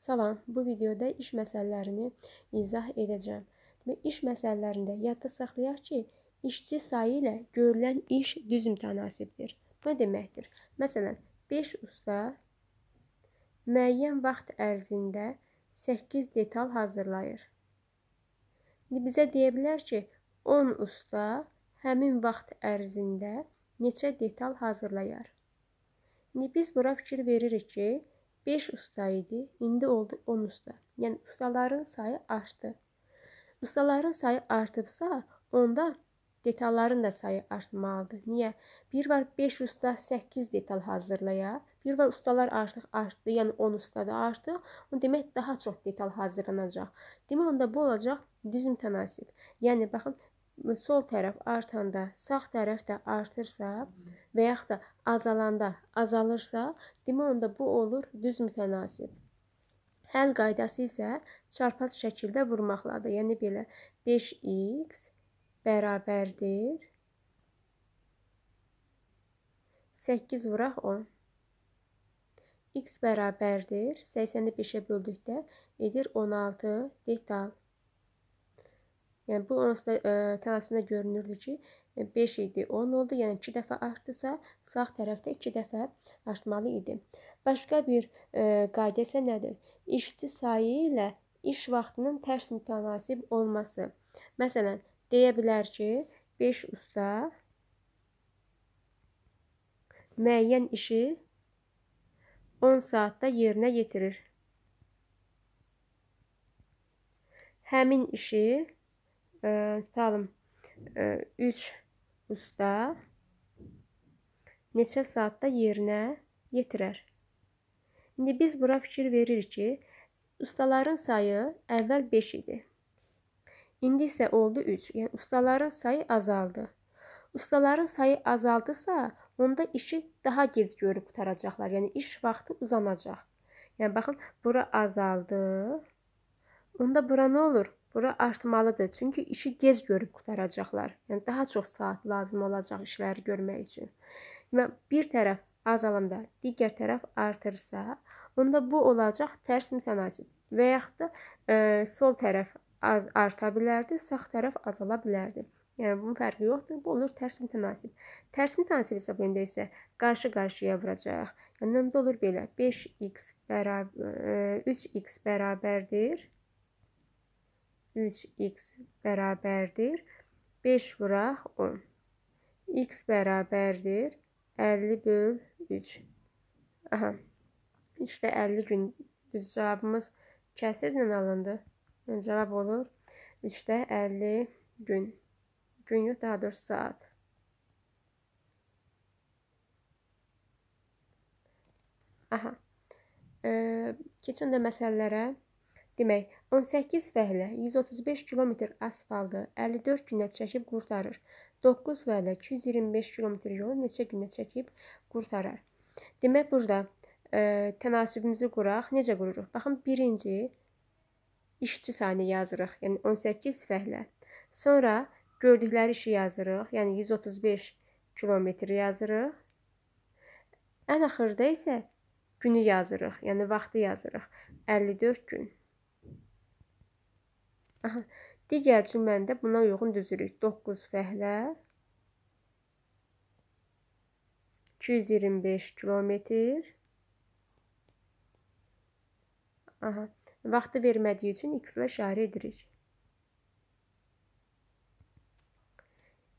Salam, bu videoda iş məsələlərini izah edəcəm. Demək, iş məsələlərində yadda saxlayaq ki, işçi sayı ilə görülən iş düz mütənasibdir. Bu nə deməkdir? Məsələn, 5 usta müəyyən vaxt ərzində 8 detal hazırlayır. İndi bizə deyə bilər ki, 10 usta həmin vaxt ərzində neçə detal hazırlayar? İndi biz bura fikir veririk ki, 5 usta idi, indi oldu 10 usta. Yəni ustaların sayı artdı. Ustaların sayı artıbsa, onda detalların da sayı artmalıdır. Niyə? Bir var 5 usta 8 detal hazırlaya, bir var ustalar artıq artdı, yəni 10 usta da artıq. O demək daha çox detal hazırlanacaq. Demək onda bu olacaq düz mütənasib. Yəni baxın sol tərəf artanda sağ tərəf də artırsa, və yaxud da azalanda azalırsa, demə onda bu olur düz mütənasib. Həll qaydası isə çarpat şəkildə vurmaqladır. Yəni belə 5x bərabərdir 8 vuraq 10. x bərabərdir 80-i 5-ə böldükdə edir 16 detal. Yəni bu onsuz da ə, e, tənasında görünürdü ki, 5 e, idi. 10 oldu, yəni 2 dəfə artdısa, sağ tərəfdə 2 dəfə artmalı idi. Başqa bir e, qayda isə nədir? İşçi sayı ilə iş vaxtının tərs mütənasib olması. Məsələn, deyə bilər ki, 5 usta müəyyən işi 10 saatda yerinə yetirir. Həmin işi e, tutalım 3 e, usta neçə saatda yerinə yetirər. İndi biz bura fikir veririk ki, ustaların sayı əvvəl 5 idi. İndi isə oldu 3. Yəni ustaların sayı azaldı. Ustaların sayı azaldısa, onda işi daha gec görüb qutaracaqlar. Yəni iş vaxtı uzanacaq. Yəni baxın, bura azaldı. Onda bura nə olur? Bura artmalıdır, çünki işi gec görüb qutaracaqlar. Yəni daha çox saat lazım olacaq işləri görmək üçün. Demək, bir tərəf azalanda digər tərəf artırsa, onda bu olacaq tərs mütənasib. Və yaxud da e, sol tərəf az arta bilərdi, sağ tərəf azala bilərdi. Yəni bunun fərqi yoxdur. Bu olur tərs mütənasib. Tərs mütənasib hesabında isə qarşı-qarşıya vuracaq. Yəni olur belə 5x bərabər 3x bərabərdir 3x bərabərdir 5 vuraq 10. x bərabərdir 50 böl 3. Aha. 3-də 50 gün düz cavabımız kəsirlə alındı. Yəni cavab olur 3-də 50 gün. Gün yox, daha doğrusu saat. Aha. Ee, keçin də məsələlərə. Demək, 18 vəhlə 135 km asfaltı 54 günə çəkib qurtarır. 9 vəhlə 225 km yolu neçə günə çəkib qurtarar. Demək burada ə, e, tənasübümüzü quraq. Necə qururuq? Baxın, birinci işçi sayını yazırıq, yəni 18 vəhlə. Sonra gördükləri işi yazırıq, yəni 135 km yazırıq. Ən axırda isə günü yazırıq, yəni vaxtı yazırıq. 54 gün. Aha, digər cümləni də buna uyğun düzürük. 9 fəhlə 225 kilometr. Aha, vaxtı vermədiyi üçün x ilə işarə edirik.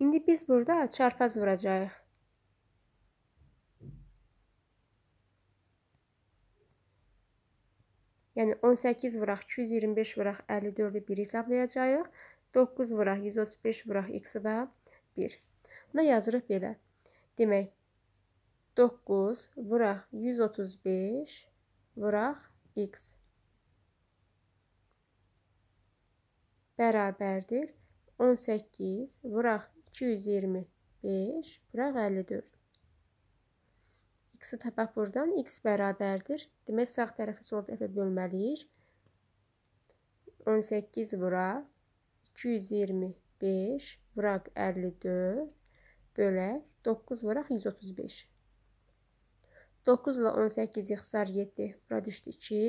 İndi biz burada çarpaz vuracağıq. Yəni 18 vuraq 225 vuraq 54-ü 1 hesablayacağıq. 9 vuraq 135 vuraq x-i da 1. Buna yazırıq belə. Demək 9 vuraq 135 vuraq x bərabərdir 18 vuraq 225 vuraq 54. X-i tapaq buradan. X bərabərdir. Demək, sağ tərəfi sol tərəfə bölməliyik. 18 bura. 225. Buraq 54. Bölək. 9 vuraq 135. 9 ilə 18 ixtisar 7. Bura düşdü 2.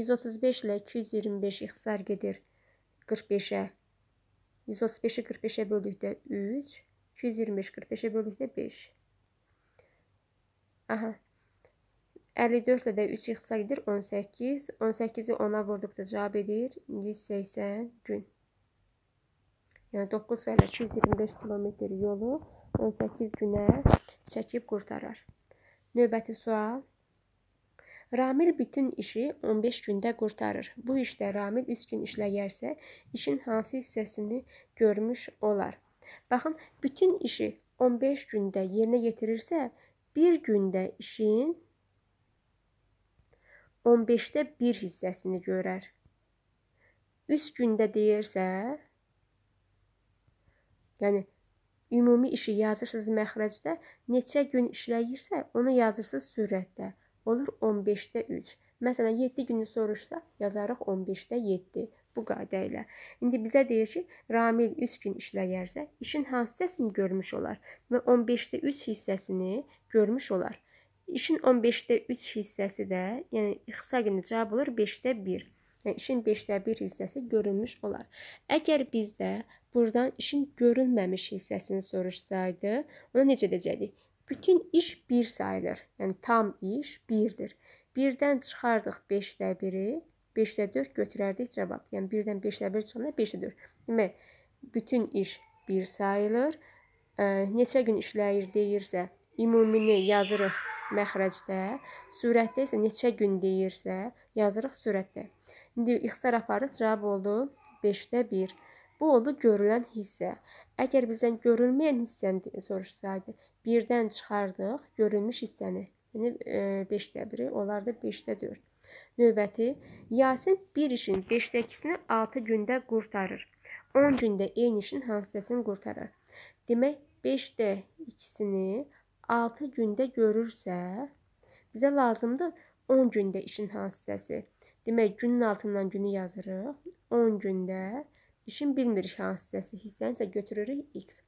135 ilə 225 ixtisar gedir 45-ə. 135-i 45-ə böldükdə 3. 225 45-ə böldükdə 5. Aha. 54 ilə də 3 yıxsa gedir 18. 18-i 10-a vurduqda cavab edir 180 gün. Yəni 9 və 225 kilometr yolu 18 günə çəkib qurtarar. Növbəti sual. Ramil bütün işi 15 gündə qurtarır. Bu işdə Ramil 3 gün işləyərsə, işin hansı hissəsini görmüş olar? Baxın, bütün işi 15 gündə yerinə yetirirsə, bir gündə işin 15-də 1 hissəsini görər. 3 gündə deyirsə, yəni ümumi işi yazırsınız məxrəcdə, neçə gün işləyirsə, onu yazırsınız sürətdə. Olur 15-də 3. Məsələn, 7 günü soruşsa, yazarıq 15-də 7 bu qayda ilə. İndi bizə deyir ki, Ramil 3 gün işləyərsə, işin hansısını görmüş olar? Demək 15-də 3 hissəsini görmüş olar. İşin 15-də 3 hissəsi də, yəni ixtisar günü cavab olur 5-də 1. Yəni işin 5-də 1 hissəsi görünmüş olar. Əgər bizdə burdan işin görünməmiş hissəsini soruşsaydı, onu necə edəcəkdik? Bütün iş 1 sayılır. Yəni tam iş 1-dir. 1-dən çıxardıq 5-də 1-i, 5-də 4 götürərdik cavab. Yəni 1-dən 5-də 1 çıxanda 5-də 4. Demək, bütün iş 1 sayılır. E, neçə gün işləyir deyirsə, ümumini yazırıq məxrəcdə, sürətdə isə neçə gün deyirsə, yazırıq sürətdə. İndi ixtisar aparırıq, cavab oldu 5-də 1. Bu oldu görülən hissə. Əgər bizdən görülməyən hissəni soruşsaydı, 1-dən çıxardıq görülmüş hissəni. Yəni 5-də e, 1-i, onlar da 5-də 4. Növbəti Yasin bir işin 5-də 2-sini 6 gündə qurtarır. 10 gündə eyni işin hansısını qurtarır. Demək 5-də 2-sini 6 gündə görürsə, bizə lazımdır 10 gündə işin hansı hissəsi. Demək, günün altından günü yazırıq. 10 gündə işin bilmirik hansı hissəsi, hissəni isə götürürük x.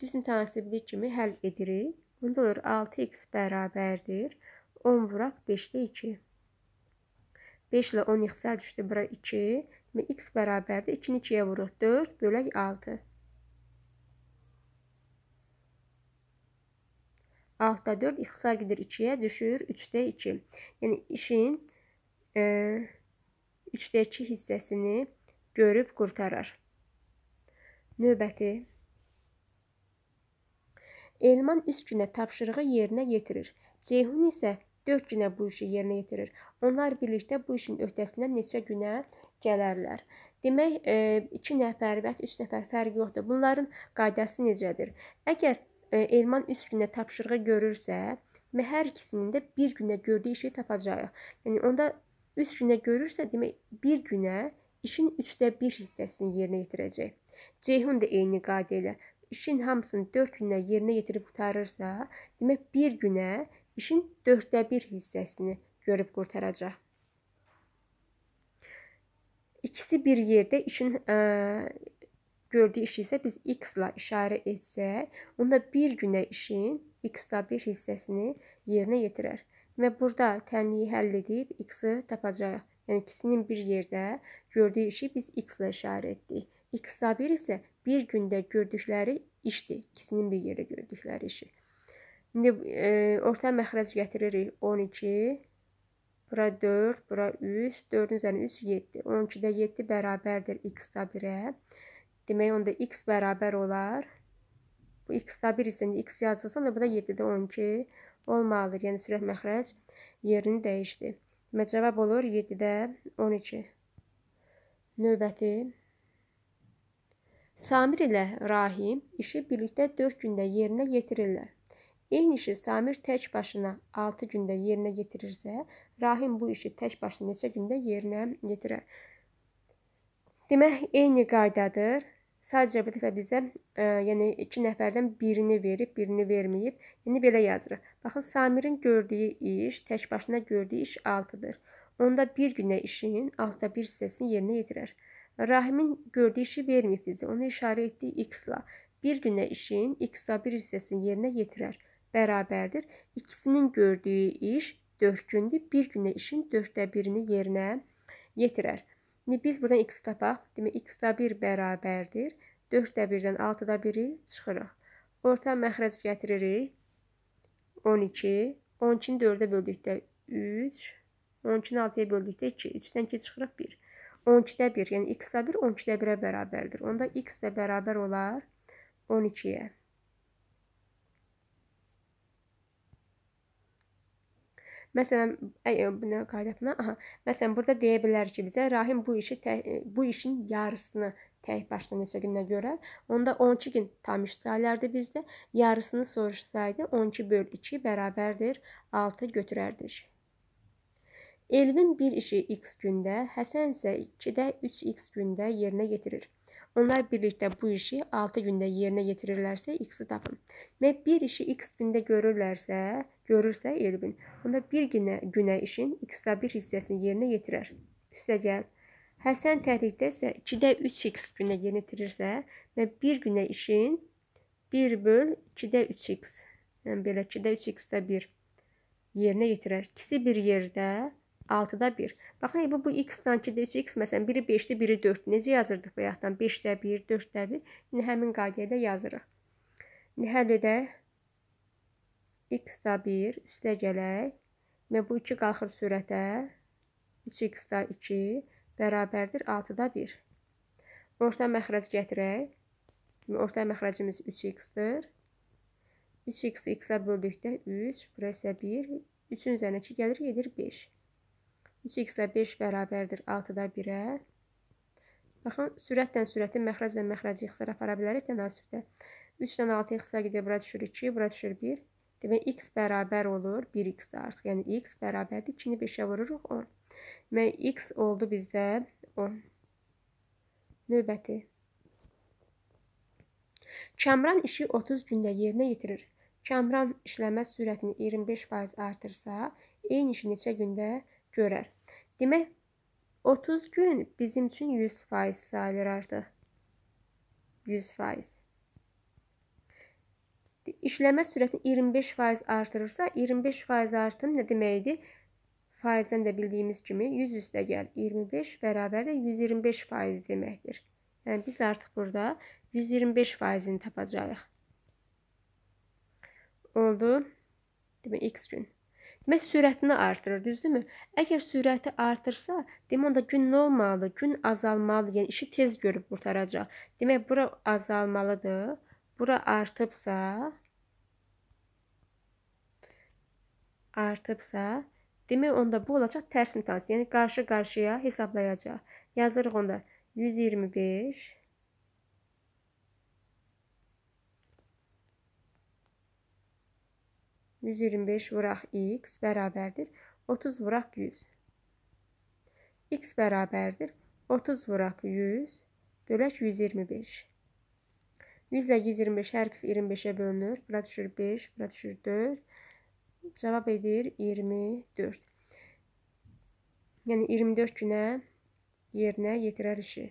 Düz mütənasiblik kimi həll edirik. Bunda olur 6x bərabərdir 10 vuraq 5-də 2. 5 ilə 10 x-lər düşdü bura 2. Demək, x bərabərdir 2-ni 2-yə vuruq 4 bölək 6. 6-da 4 ixtisar gedir 2-yə, düşür 3-də 2. Yəni işin e, 3-də 2 hissəsini görüb qurtarar. Növbəti Elman 3 günə tapşırığı yerinə yetirir. Ceyhun isə 4 günə bu işi yerinə yetirir. Onlar birlikdə bu işin öhdəsindən neçə günə gələrlər. Demək, 2 e, nəfər və ya 3 nəfər fərqi yoxdur. Bunların qaydası necədir? Əgər Elman 3 günə tapşırığı görürsə, demək hər ikisinin də 1 günə gördüyü işi tapacağıq. Yəni onda 3 günə görürsə, demək 1 günə işin 3də 1 hissəsini yerinə yetirəcək. Ceyhun da eyni qayda ilə işin hamısını 4 günə yerinə yetirib qurtarırsa, demək 1 günə işin 4də 1 hissəsini görüb qurtaracaq. İkisi bir yerdə işin ə, gördüyü işi isə biz x-la işarə etsək, onda bir günə işin x-da bir hissəsini yerinə yetirər. Demək, burada tənliyi həll edib x-i tapacağıq. Yəni ikisinin bir yerdə gördüyü işi biz x-la işarə etdik. x-da bir isə bir gündə gördükləri işdir. İkisinin bir yerdə gördükləri işi. İndi e, orta məxrəc gətiririk 12 Bura 4, bura 3, 4-ün üzərinə 3, 7. 12-də 7 bərabərdir x-da 1-ə. Demək onda x bərabər olar. Bu x-da 1 isə x yazılsa, onda bu da 7-də 12 olmalıdır. Yəni sürət məxrəc yerini dəyişdi. Demək cavab olur 7-də 12. Növbəti Samir ilə Rahim işi birlikdə 4 gündə yerinə yetirirlər. Eyni işi Samir tək başına 6 gündə yerinə yetirirsə, Rahim bu işi tək başına neçə gündə yerinə yetirər? Demək, eyni qaydadır. Sadəcə bu dəfə bizə e, yəni 2 nəfərdən birini verib, birini verməyib. Yəni belə yazırıq. Baxın Samirin gördüyü iş, tək başına gördüyü iş 6-dır. Onda bir günə işin 6-da 1 hissəsini yerinə yetirər. Rahimin gördüyü işi verməyib bizə. Onu işarə etdiyi x-la. Bir günə işin x-da 1 hissəsini yerinə yetirər. Bərabərdir. İkisinin gördüyü iş 4 gündür. Bir günə işin 4-də 1-ini yerinə yetirər. İndi biz buradan x tapaq. Demək x da 1 bərabərdir. 4 də 1-dən 6 da 1-i çıxırıq. Orta məxrəc gətiririk. 12. 12-ni 4-ə böldükdə 3. 12-ni 6-ya böldükdə 2. 3-dən 2 çıxırıq 1. 12-də 1, yəni x də 1, 12-də 1-ə bərabərdir. Onda x də bərabər olar 12-yə. Məsələn, buna e, qayıdıb aha, məsələn burada deyə bilər ki, bizə Rahim bu işi e, bu işin yarısını tək başına neçə gündən görər. Onda 12 gün tam iş sayılardı bizdə. Yarısını soruşsaydı 12 böl 2 bərabərdir 6 götürərdik. Elvin bir işi x gündə, Həsən isə 2-də 3x gündə yerinə yetirir. Onlar birlikdə bu işi 6 gündə yerinə yetirirlərsə x-i tapın. Və bir işi x gündə görürlərsə, görürsə Elvin, onda bir günə, günə işin x-də 1 hissəsini yerinə yetirər. Üstəgəl Həsən təhlikdəsə 2-də 3x günə yerinə yetirirsə və bir günə işin 1 böl 2-də 3x, yəni belə 2-də 3x-də 1 yerinə yetirər. İkisi bir yerdə 6-da 1. Baxın, bu, bu x-dan 2-də 3x, məsələn, biri 5-də, biri 4-də. Necə yazırdıq bayaqdan? 5-də 1, 4-də 1. İndi həmin qaydaya da yazırıq. İndi həll edək. x-da 1, üstə gələk. Və bu 2 qalxır sürətə. 3x-da 2 bərabərdir 6-da 1. Orta məxrəc gətirək. Orta məxrəcimiz 3x-dir. 3x-i x-ə böldükdə 3, burası isə 1. 3-ün üzərinə 2 gəlir, gedir 5. 3x-ə 5 bərabərdir 6-da 1-ə. Baxın, sürətlə sürəti, məxrəclə məxrəci x-lər apara bilərik tənasübdə. 3-dən 6x-lər gedir, bura düşür 2, bura düşür 1. Demək, x bərabər olur 1x-də artıq. Yəni, x bərabərdir. 2-ni 5-ə vururuq 10. Demək, x oldu bizdə 10. Növbəti. Kamran işi 30 gündə yerinə yetirir. Kamran işləmə sürətini 25% artırsa, eyni işi neçə gündə görər. Demək 30 gün bizim üçün 100% sayılır artıq. 100%. İşləmə sürətini 25% artırırsa, 25% artım nə deməkdir? Faizdən də bildiyimiz kimi 100 üstə gəl 25 bərabər də 125% deməkdir. Yəni biz artıq burada 125%-ni tapacağıq. Oldu. Demək x gün Məhz sürətini artırır, düzdürmü? Əgər sürəti artırsa, demək onda gün nə olmalıdır? Gün azalmalıdır. Yəni işi tez görüb qurtaracaq. Demək bura azalmalıdır. Bura artıbsa artıbsa, demək onda bu olacaq tərs mütəniz. Yəni qarşı-qarşıya hesablayacaq. Yazırıq onda 125 125 vuraq x bərabərdir 30 vuraq 100. x bərabərdir 30 vuraq 100 bölək 125. 100 ilə 125 hər ikisi 25-ə bölünür. Bura düşür 5, bura düşür 4. Cavab edir 24. Yəni 24 günə yerinə yetirər işi.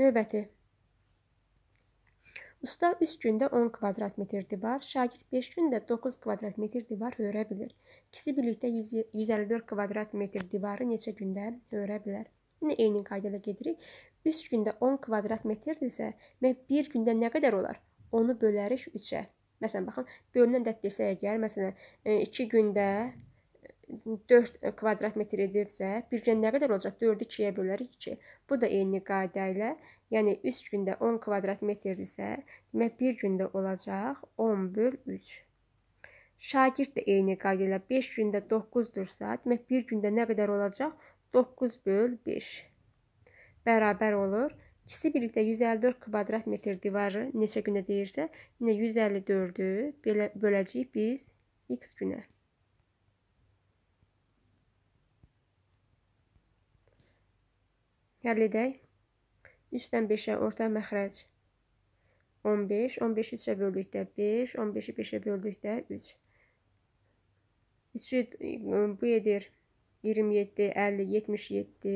Növbəti Usta 3 gündə 10 kvadrat metr divar, şagird 5 gündə 9 kvadrat metr divar hörə bilər. İkisi birlikdə 100, 154 kvadrat metr divarı neçə gündə hörə bilər? Yenə eyni qayda ilə gedirik. 3 gündə 10 kvadrat metrdirsə, mən 1 gündə nə qədər olar? Onu bölərik 3-ə. Məsələn baxın, bölünən də desək əgər, məsələn 2 e, gündə 4 kvadrat metr edibsə, bir gün nə qədər olacaq? 4-ü 2-yə bölərik 2. Bu da eyni qayda ilə, yəni 3 gündə 10 kvadrat metrdirsə, demək bir gündə olacaq 10 böl 3. Şagird də eyni qayda ilə 5 gündə 9-dursa, demək bir gündə nə qədər olacaq? 9 böl 5. Bərabər olur. İkisi birlikdə 154 kvadrat metr divarı neçə günə deyirsə, yenə 154-ü böləcəyik biz x günə. Gəl edək. 3-dən 5-ə orta məxrəc 15. 15-i 3-ə böldükdə 5, 15-i 5-ə böldükdə 3. 3-ü bu edir 27, 50, 77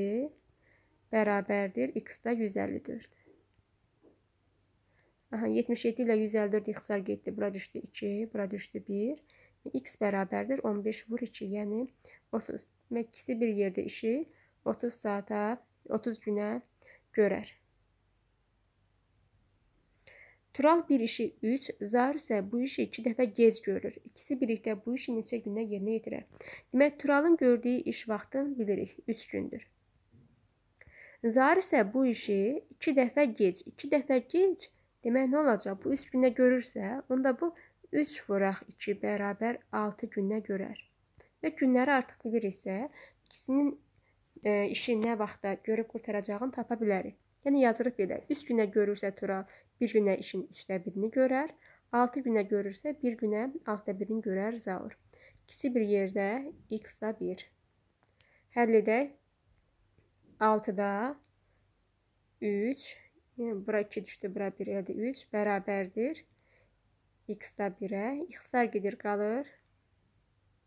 bərabərdir. X-də 154. Aha, 77 ilə 154 ixtisar getdi. Bura düşdü 2, bura düşdü 1. X bərabərdir 15 vur 2, yəni 30. Məkkisi bir yerdə işi 30 saata 30 günə görər. Tural bir işi 3, Zar isə bu işi 2 dəfə gec görür. İkisi birlikdə bu işi neçə gündə yerinə yetirər? Demək, Turalın gördüyü iş vaxtını bilirik, 3 gündür. Zar isə bu işi 2 dəfə gec, 2 dəfə gec demək nə olacaq? Bu 3 gündə görürsə, onda bu 3 vuraq 2 bərabər 6 günə görər. Və günləri artıq biliriksə, ikisinin e, işi nə vaxtda görüb qurtaracağını tapa bilərik. Yəni yazırıq belə. 3 günə görürsə tura, 1 günə işin 3də 1-ini görər. 6 günə görürsə 1 günə 6-da 1-ini görər zaur. İkisi bir yerdə x-da 1. Həll edək. 6-da 3, yəni bura 2 düşdü, bura 1 elədi 3 bərabərdir x-də 1-ə. x-lər gedir, qalır.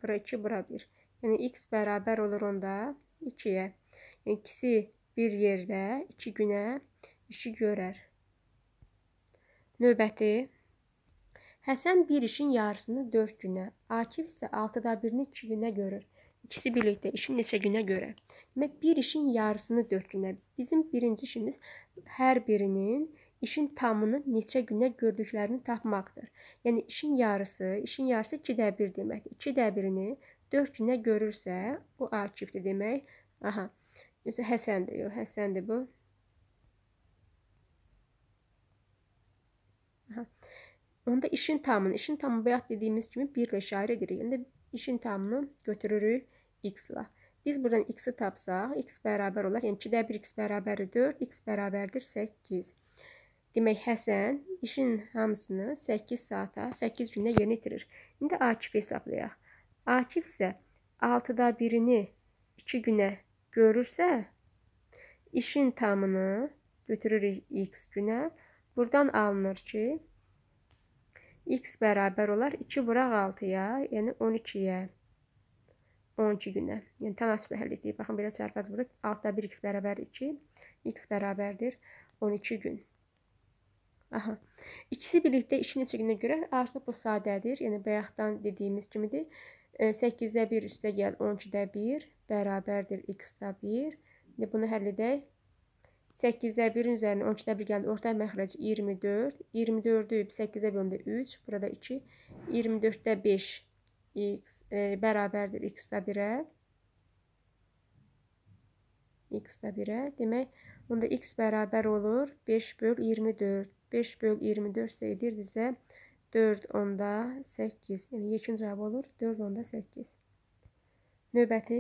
Bura 2, bura 1. Yəni x bərabər olur onda 2-yə. İkisi bir yerdə 2 günə 2 görər. Növbəti Həsən bir işin yarısını 4 günə, Akif isə 6-da 1-ni 2 günə görür. İkisi birlikdə işin neçə günə görə? Demək, bir işin yarısını 4 günə. Bizim birinci işimiz hər birinin işin tamını neçə günə gördüklərini tapmaqdır. Yəni işin yarısı, işin yarısı 2-də 1 deməkdir. 2-də 1-ni Dörd gün nə görürsə, o Akifdir demək. Aha. Yoxsa Həsəndir, yox, Həsəndir bu. Aha. Onda işin tamını, işin tamı bayaq dediyimiz kimi 1 ilə işarə edirik. İndi işin tamını götürürük x ilə. Biz buradan x-i tapsaq, x bərabər olar. Yəni 2-də 1 x bərabərdir 4, x bərabərdir 8. Demək, Həsən işin hamısını 8 saata, 8 gündə yerinə yetirir. İndi Akif hesablayaq. Akif isə altıda birini iki günə görürsə, işin tamını götürürük x günə. Buradan alınır ki, x bərabər olar 2 vuraq 6-ya, yəni 12-yə. 12 günə. Yəni tənasüblə həll edirik. Baxın belə çarpaz vururuq. 6-da 1 x bərabər 2, x bərabərdir 12 gün. Aha. İkisi birlikdə 2 neçə günə görə artıq bu sadədir. Yəni bayaqdan dediyimiz kimidir. 8-də e, 1 üstə gəl 12-də 1 bərabərdir x-də 1. İndi bunu həll edək. 8-də 1 üzərinə 12-də 1 gəldi. Orta məxrəc 24. 24-ü 8-ə böldü 3. Burada 2. 24-də 5 x e, bərabərdir x-də 1-ə. x-də 1-ə. Demək, onda x bərabər olur 5 böl 24. 5 böl 24 isə edir bizə 24. 4 onda 8. Yəni yekun cavab olur 4 onda 8. Növbəti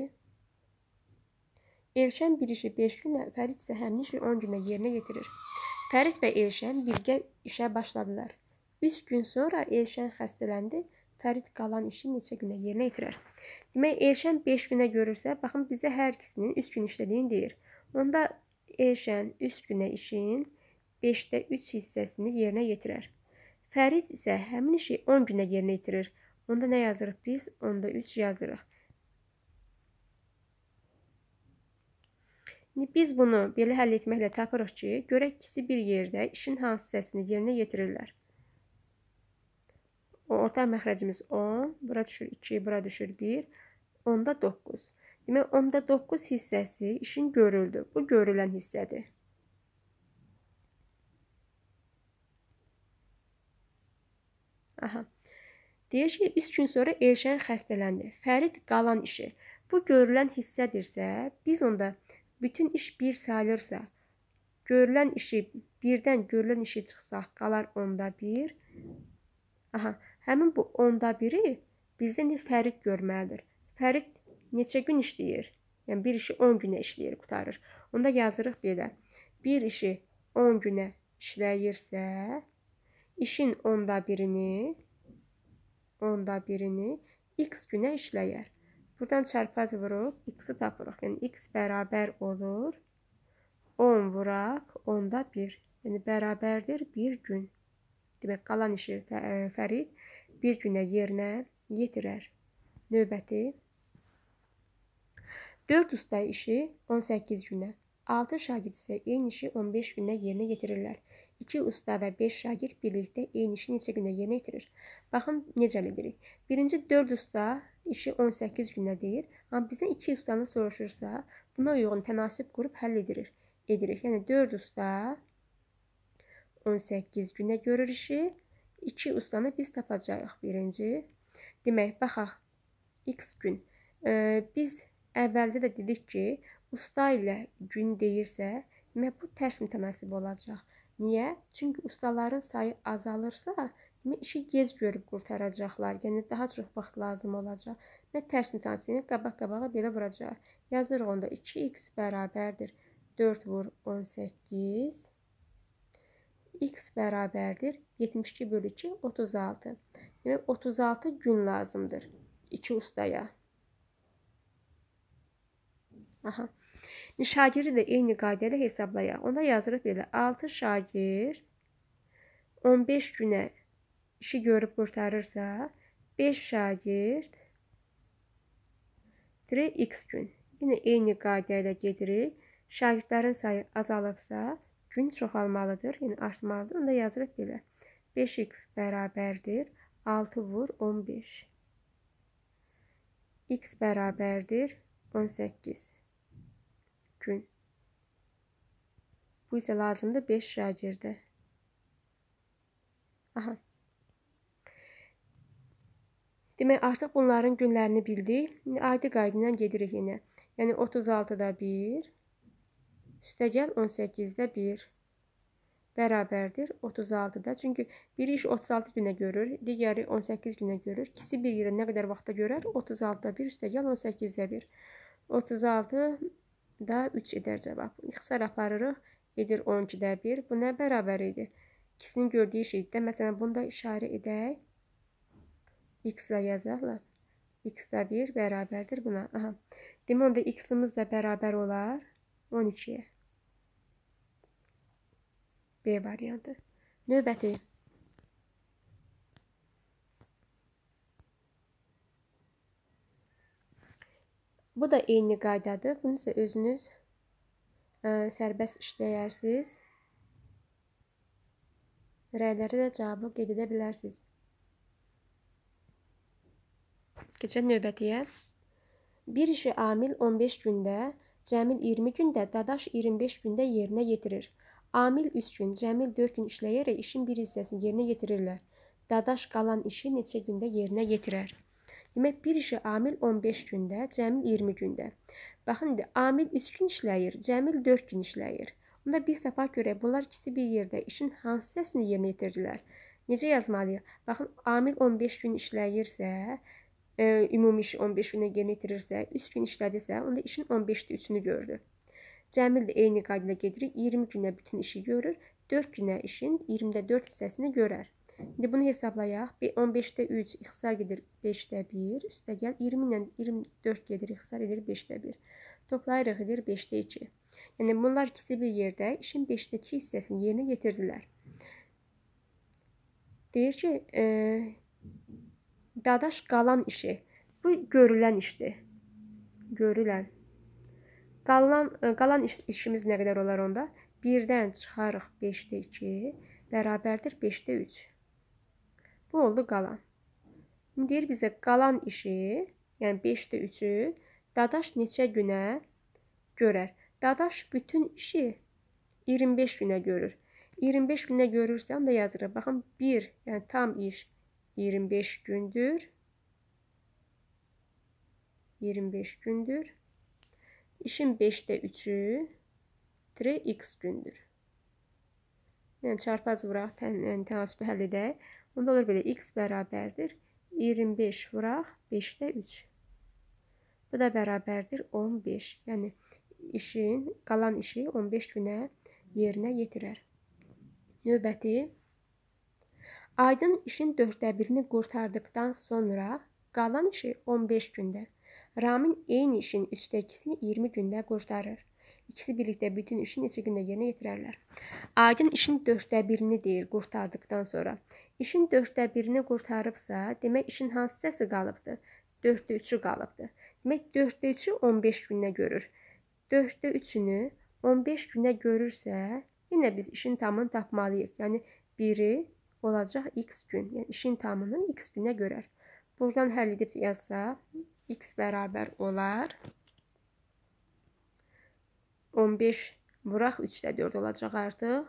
Elşən bir işi 5 günlə, Fərid isə həmin işi 10 günlə yerinə yetirir. Fərid və Elşən birgə işə başladılar. 3 gün sonra Elşən xəstələndi. Fərid qalan işi neçə günə yerinə yetirər? Demək, Elşən 5 günə görürsə, baxın bizə hər ikisinin 3 gün işlədiyini deyir. Onda Elşən 3 günə işin 5-də 3 hissəsini yerinə yetirər. Fərid isə həmin işi 10 günə yerinə yetirir. Onda nə yazırıq biz? Onda 3 yazırıq. İndi biz bunu belə həll etməklə tapırıq ki, görək ikisi bir yerdə işin hansı hissəsini yerinə yetirirlər. Orta məxrəcimiz 10, bura düşür 2, bura düşür 1, onda 9. Demək, onda 9 hissəsi işin görüldü. Bu görülən hissədir. Aha. Deyir ki, 3 gün sonra Elşən xəstələndi. Fərid qalan işi. Bu görülən hissədirsə, biz onda bütün iş bir sayılırsa, görülən işi birdən görülən işi çıxsaq qalar onda 1. Aha, həmin bu onda 1-i bizdə indi Fərid görməlidir. Fərid neçə gün işləyir? Yəni bir işi 10 günə işləyir, qutarır. Onda yazırıq belə. Bir işi 10 günə işləyirsə, işin onda birini, onda birini x günə işləyər. Buradan çərpaz vurub, x-i tapırıq. Yəni, x bərabər olur. 10 vuraq, onda 1. Yəni, bərabərdir 1 gün. Demək, qalan işi e, Fərid bir günə yerinə yetirər. Növbəti 4 usta işi 18 günə. 6 şagird isə eyni işi 15 gündə yerinə yetirirlər. 2 usta və 5 şagird birlikdə eyni işi neçə gündə yerinə yetirir? Baxın necə edirik. Birinci 4 usta işi 18 gündə deyir, amma bizdən 2 ustanı soruşursa, buna uyğun tənasib qurub həll edirik. Edirik. Yəni 4 usta 18 gündə görür işi, 2 ustanı biz tapacağıq birinci. Demək, baxaq x gün. Biz əvvəldə də dedik ki, usta ilə gün deyirsə, demək bu tərs mütəməssib olacaq. Niyə? Çünki ustaların sayı azalırsa, demək işi gec görüb qurtaracaqlar. Yəni daha çox vaxt lazım olacaq. Və tərs mütəməssibini qabaq-qabağa belə vuracaq. Yazırıq onda 2x bərabərdir 4 vur 18 x bərabərdir 72 bölü 2 36. Demək 36 gün lazımdır 2 ustaya. Aha. Şagirdi də eyni qayda ilə hesablayaq. Onda yazırıq belə: 6 şagird 15 günə işi görüb qurtarırsa, 5 şagird 3x gün. Yenə eyni qayda ilə gedirik. Şagirdlərin sayı azalıbsa, gün çoxalmalıdır, yəni artmalıdır. Onda yazırıq belə: 5x bərabərdir 6 vur 15. x bərabərdir 18 gün. Bu isə lazımdır 5 şagirdə. Aha. Demək, artıq bunların günlərini bildik. İndi adi qaydına gedirik yenə. Yəni 36-da 1 üstəgəl 18-də 1 bərabərdir 36-da. Çünki bir iş 36 günə görür, digəri 18 günə görür. İkisi bir yerə nə qədər vaxtda görər? 36-da 1 üstəgəl 18-də 1. 36 da 3 edər cavab. İxtisar aparırıq, edir 12-də 1. Bu nə bərabər idi? İkisinin gördüyü şeydə, məsələn, bunu da işarə edək. X ilə yazaqla. X də 1 bərabərdir buna. Aha. Demək, onda X-imiz də bərabər olar 12-yə. B variantı. Növbəti. Bu da eyni qaydadır. Bunu isə özünüz ə, e, sərbəst işləyərsiniz. Rəylərə də cavabı qeyd edə bilərsiniz. Keçən növbətiyə. Bir işi amil 15 gündə, cəmil 20 gündə, dadaş 25 gündə yerinə yetirir. Amil 3 gün, cəmil 4 gün işləyərək işin bir hissəsini yerinə yetirirlər. Dadaş qalan işi neçə gündə yerinə yetirər? Demək, bir işi amil 15 gündə, cəmi 20 gündə. Baxın indi amil 3 gün işləyir, cəmil 4 gün işləyir. Onda biz tapaq görək bunlar ikisi bir yerdə işin hansı hissəsini yerinə yetirdilər? Necə yazmalıyıq? Baxın, amil 15 gün işləyirsə, e, ümumi iş 15 günə yerinə yetirirsə, 3 gün işlədisə, onda işin 15-də 3-ünü gördü. Cəmil də eyni qayda ilə gedirik, 20 günə bütün işi görür, 4 günə işin 24 hissəsini görər. İndi bunu hesablayaq. 15-də 3 ixtisar gedir 5-də 1, üstə gəl 20 ilə 24 gedir, ixtisar edir 5-də 1. Toplayırıq edir 5-də 2. Yəni bunlar ikisi bir yerdə işin 5-də 2 hissəsini yerinə yetirdilər. Deyir ki, e, dadaş qalan işi. Bu görülən işdir. Görülən. Qalan e, qalan iş, işimiz nə qədər olar onda? 1-dən çıxarıq 5-də 2 bərabərdir 5-də 3. Bu oldu qalan. İndi deyir bizə qalan işi, yəni 5-də 3-ü Dadaş neçə günə görər? Dadaş bütün işi 25 günə görür. 25 günə görürsəm də yazıram. Baxın 1, yəni tam iş 25 gündür. 25 gündür. İşin 5-də 3-ü 3x gündür. Yəni çarpaz vuraq, tən, yəni tənasibi həll edək. Onda olur belə x bərabərdir 25 vuraq 5-də 3. Bu da bərabərdir 15. Yəni işin qalan işi 15 günə yerinə yetirər. Növbəti Aydın işin 4də 1-ni qurtardıqdan sonra qalan işi 15 gündə. Ramin eyni işin 3-də 2-sini 20 gündə qurtarır. İkisi birlikdə bütün işi neçə gündə yerinə yetirərlər. Aydın işin 4də 1-ni deyir qurtardıqdan sonra. İşin 4də 1-ni qurtarıbsa, demək işin hansısa qalıbdı. 4də 3-ü qalıbdı. Demək 4də 3-ü 15 günə görür. 4də 3-ünü 15 günə görürsə, yenə biz işin tamını tapmalıyıq. Yəni biri olacaq x gün. Yəni işin tamını x günə görər. Buradan həll edib yazsa x bərabər olar 15 vuraq 3-də 4 olacaq artıq.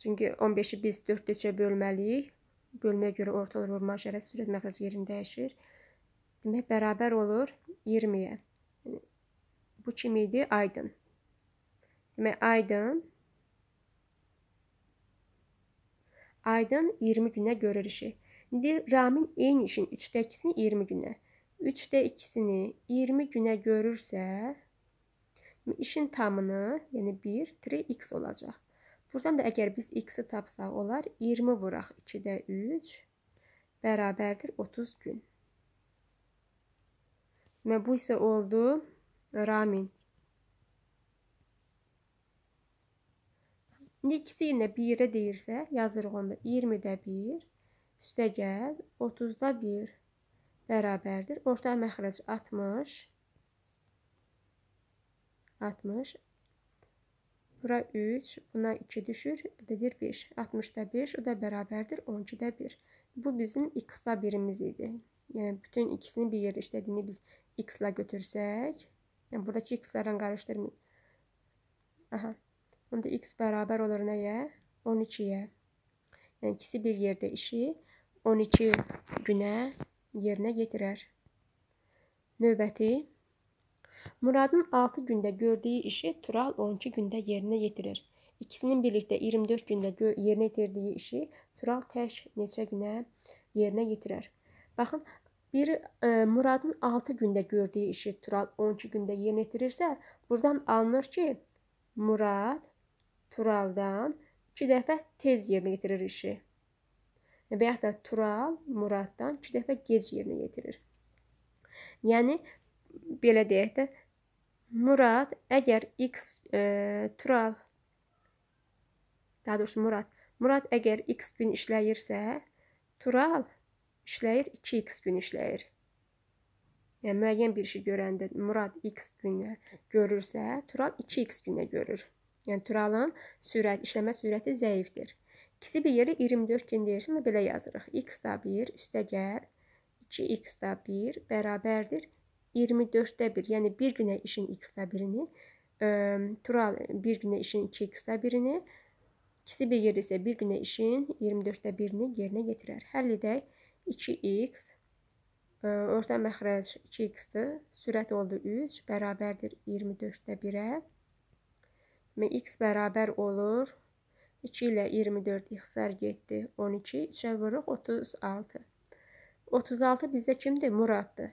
Çünki 15-i biz 4-3-ə bölməliyik. Bölməyə görə ortalar vurma işarəsi sürət məxrəc yerini dəyişir. Demək, bərabər olur 20-yə. Yəni, bu kim idi? Aydın. Demək, aydın. Aydın 20 günə görür işi. İndi Ramin eyni işin 3-də 2-sini 20 günə. 3də ikisini 20 günə görürsə, işin tamını, yəni 1, 3, x olacaq. Buradan da əgər biz x-i tapsaq olar, 20 vuraq 2-də 3 bərabərdir 30 gün. Və bu isə oldu ramin. İkisi ilə 1-ə deyirsə, yazırıq onda 20-də 1, üstə gəl, 30-da 1 bərabərdir. Orta məxrəc 60. 60. Bura 3, buna 2 düşür, ödədir 1. 60-da 5, o da bərabərdir 12-də 1. Bu bizim x-da birimiz idi. Yəni, bütün ikisini bir yerdə işlədiyini biz x-la götürsək, yəni buradakı x-lərlə qarışdırmayın. Aha, onda x bərabər olur nəyə? 12-yə. Yəni, ikisi bir yerdə işi 12 günə yerinə yetirər. Növbəti Muradın 6 gündə gördüyü işi Tural 12 gündə yerinə yetirir. İkisinin birlikdə 24 gündə yerinə yetirdiyi işi Tural tək neçə günə yerinə yetirər. Baxın, bir e, Muradın 6 gündə gördüyü işi Tural 12 gündə yerinə yetirirsə, burdan alınır ki, Murad Turaldan 2 dəfə tez yerinə yetirir işi və yaxud da Tural Muraddan 2 dəfə gec yerinə yetirir. Yəni belə deyək də Murad əgər x e, Tural daha doğrusu Murad Murad əgər x gün işləyirsə, Tural işləyir 2x gün işləyir. Yəni müəyyən bir işi görəndə Murad x günə görürsə, Tural 2x günə görür. Yəni Turalın sürət işləmə sürəti zəifdir. İkisi bir yerə 24 gün deyirsən və belə yazırıq. x da 1 üstəgəl 2x da 1 bərabərdir 24də 1. Yəni bir günə işin x da 1-ini, tural bir günə işin 2x da 1-ini, ikisi bir yerdə isə bir günə işin 24də 1-ini yerinə yetirər. Həll edək 2x orta məxrəc 2x-dir. Sürət oldu 3 bərabərdir 24də 1-ə. Demək x bərabər olur 24 2 ilə 24 ixsar getdi. 12, 3-ə vuruq 36. 36 bizdə kimdir? Muraddır.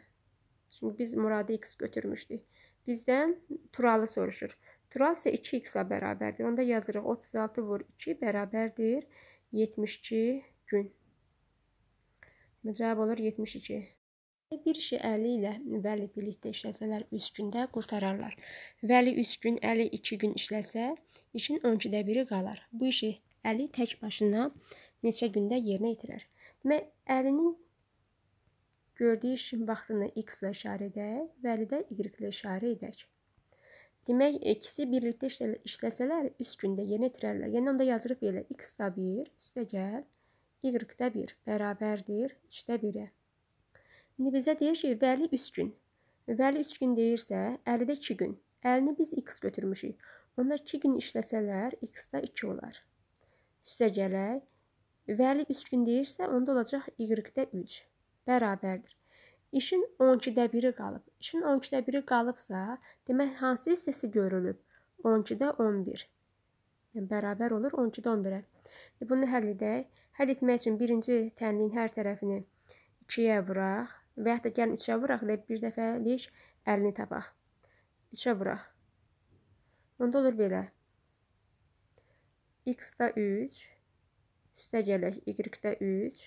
Çünki biz Muradı x götürmüşdük. Bizdən Turalı soruşur. Tural isə 2x-a bərabərdir. Onda yazırıq 36 vur 2 bərabərdir 72 gün. Cavab olur 72. Bir işi əli ilə Vəli birlikdə işləsələr 3 gündə qurtararlar. Vəli 3 gün, Əli 2 gün işləsə, işin 12də biri qalar. Bu işi Əli tək başına neçə gündə yerinə yetirər. Demək, Əlinin gördüyü işin vaxtını x ilə işarə edək, Vəli də y ilə işarə edək. Demək, ikisi birlikdə işləsələr 3 gündə yerinə yetirərlər. Yəni onda yazırıq belə x də 1, üstə gəl, y də 1 bərabərdir 3də 1-ə. İndi bizə deyir ki, vəli 3 gün. Vəli 3 gün deyirsə, əlidə 2 gün. Əlini biz x götürmüşük. Onda 2 gün işləsələr, x-də 2 olar. Üstə gələk. Vəli 3 gün deyirsə, onda olacaq y-də 3. Bərabərdir. İşin 12-də biri qalıb. İşin 12-də biri qalıbsa, demək hansı hissəsi görülüb? 12-də 11. Yəni, bərabər olur 12-də 11-ə. Bunu həll edək. Həll etmək üçün birinci tənliyin hər tərəfini 2-yə vuraq. Və yaxud da gəlin 3-ə vuraq, elə bir dəfəlik əlini tapaq. 3-ə vuraq. Onda olur belə. X-də 3, üstə gələk, Y-də 3,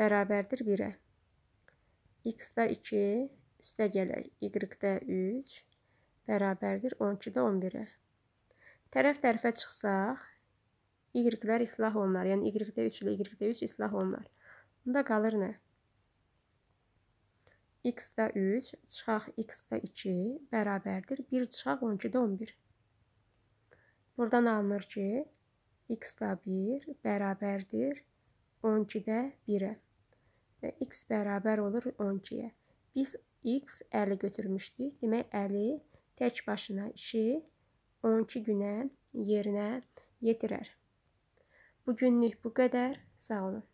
bərabərdir 1-ə. X-də 2, üstə gələk, Y-də 3, bərabərdir 12-də 11-ə. Tərəf-tərəfə çıxsaq, y-lər islah olunar. Yəni y-də 3 ilə y-də 3 islah olunar. Bunda qalır nə? x-də 3, çıxaq x-də 2 bərabərdir. 1 çıxaq 12-də 11. Buradan alınır ki, x-də 1 bərabərdir 12-də 1-ə. Və x bərabər olur 12-yə. Biz x əli götürmüşdük. Demək, əli tək başına işi 12 günə yerinə yetirər. Bugünlük bu qədər. Sağ olun.